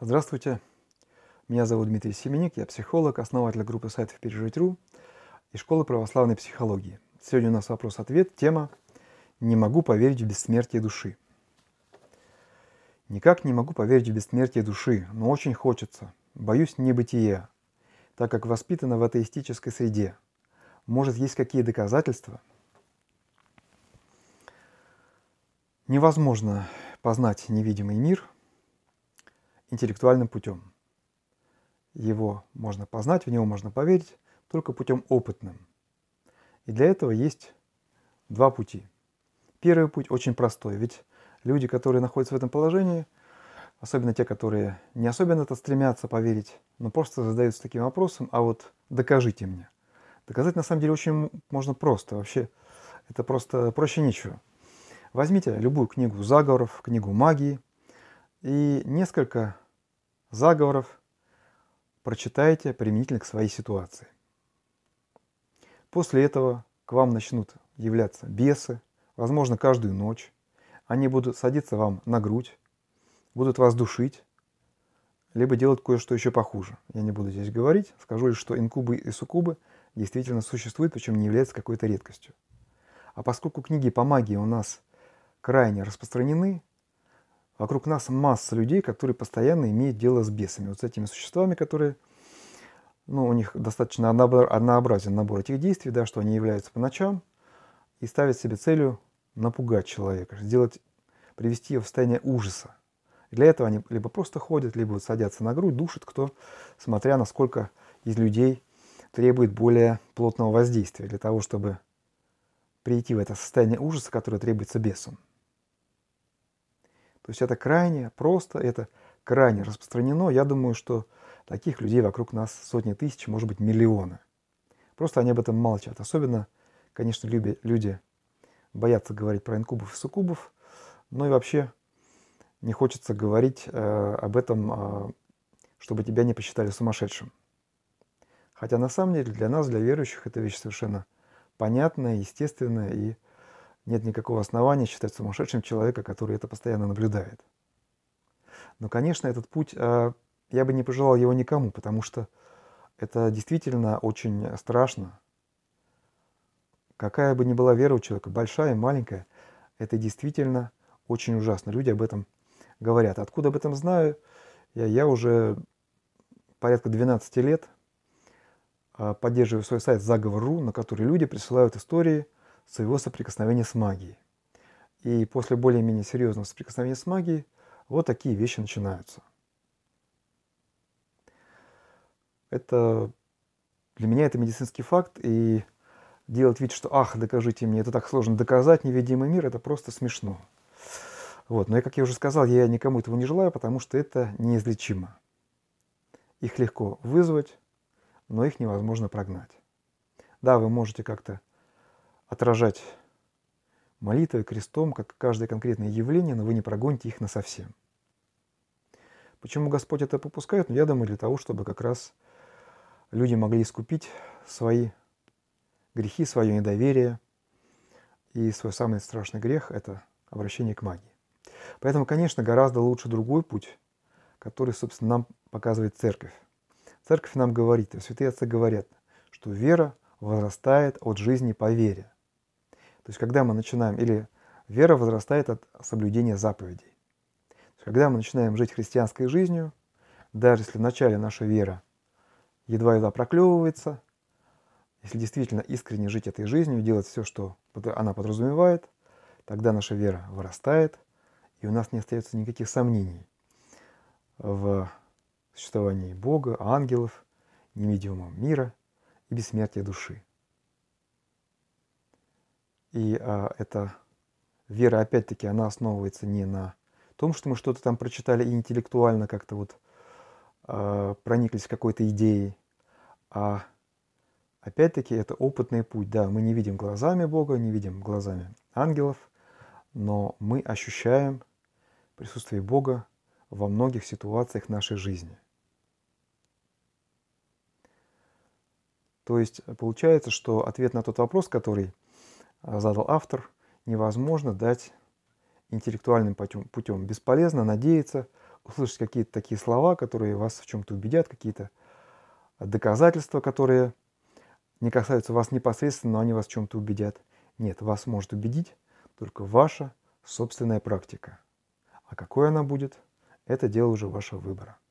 Здравствуйте, меня зовут Дмитрий Семеник, я психолог, основатель группы сайтов «Пережить.ру» и школы православной психологии. Сегодня у нас вопрос-ответ, тема «Не могу поверить в бессмертие души». Никак не могу поверить в бессмертие души, но очень хочется. Боюсь небытия, так как воспитана в атеистической среде. Может, есть какие доказательства? Невозможно познать невидимый мир – интеллектуальным путем. Его можно познать, в него можно поверить только путем опытным. И для этого есть два пути. Первый путь очень простой, ведь люди, которые находятся в этом положении, особенно те, которые не особенно-то стремятся поверить, но просто задаются таким вопросом, а вот докажите мне. Доказать на самом деле очень можно просто, вообще это просто проще нечего. Возьмите любую книгу заговоров, книгу магии и несколько заговоров прочитайте применительно к своей ситуации. После этого к вам начнут являться бесы, возможно, каждую ночь. Они будут садиться вам на грудь, будут вас душить, либо делать кое-что еще похуже. Я не буду здесь говорить, скажу лишь, что инкубы и сукубы действительно существуют, причем не являются какой-то редкостью. А поскольку книги по магии у нас крайне распространены, Вокруг нас масса людей, которые постоянно имеют дело с бесами, вот с этими существами, которые, ну, у них достаточно однообразен набор этих действий, да, что они являются по ночам и ставят себе целью напугать человека, сделать, привести его в состояние ужаса. И для этого они либо просто ходят, либо вот садятся на грудь, душат кто, смотря насколько из людей требует более плотного воздействия для того, чтобы прийти в это состояние ужаса, которое требуется бесом. То есть это крайне просто, это крайне распространено. Я думаю, что таких людей вокруг нас сотни тысяч, может быть, миллионы. Просто они об этом молчат. Особенно, конечно, люби, люди боятся говорить про инкубов и суккубов, но ну и вообще не хочется говорить э, об этом, э, чтобы тебя не посчитали сумасшедшим. Хотя на самом деле для нас, для верующих, это вещь совершенно понятная, естественная и нет никакого основания считать сумасшедшим человека, который это постоянно наблюдает. Но, конечно, этот путь, а, я бы не пожелал его никому, потому что это действительно очень страшно. Какая бы ни была вера у человека, большая, маленькая, это действительно очень ужасно. Люди об этом говорят. Откуда об этом знаю? Я, я уже порядка 12 лет а, поддерживаю свой сайт Заговор.ру, на который люди присылают истории – своего соприкосновения с магией. И после более-менее серьезного соприкосновения с магией вот такие вещи начинаются. Это для меня это медицинский факт, и делать вид, что «ах, докажите мне, это так сложно доказать, невидимый мир» — это просто смешно. Вот. Но, как я уже сказал, я никому этого не желаю, потому что это неизлечимо. Их легко вызвать, но их невозможно прогнать. Да, вы можете как-то отражать молитвой, крестом, как каждое конкретное явление, но вы не прогоните их на совсем. Почему Господь это попускает? Ну, я думаю, для того, чтобы как раз люди могли искупить свои грехи, свое недоверие. И свой самый страшный грех – это обращение к магии. Поэтому, конечно, гораздо лучше другой путь, который, собственно, нам показывает церковь. Церковь нам говорит, святые отцы говорят, что вера возрастает от жизни по вере. То есть, когда мы начинаем, или вера возрастает от соблюдения заповедей. Когда мы начинаем жить христианской жизнью, даже если вначале наша вера едва-едва проклевывается, если действительно искренне жить этой жизнью, делать все, что она подразумевает, тогда наша вера вырастает, и у нас не остается никаких сомнений в существовании Бога, ангелов, немедиума мира и бессмертия души. И а, эта вера, опять-таки, она основывается не на том, что мы что-то там прочитали и интеллектуально как-то вот а, прониклись какой-то идеей, а опять-таки это опытный путь. Да, мы не видим глазами Бога, не видим глазами ангелов, но мы ощущаем присутствие Бога во многих ситуациях нашей жизни. То есть получается, что ответ на тот вопрос, который задал автор, невозможно дать интеллектуальным путем, Бесполезно надеяться услышать какие-то такие слова, которые вас в чем-то убедят, какие-то доказательства, которые не касаются вас непосредственно, но они вас в чем-то убедят. Нет, вас может убедить только ваша собственная практика. А какой она будет, это дело уже вашего выбора.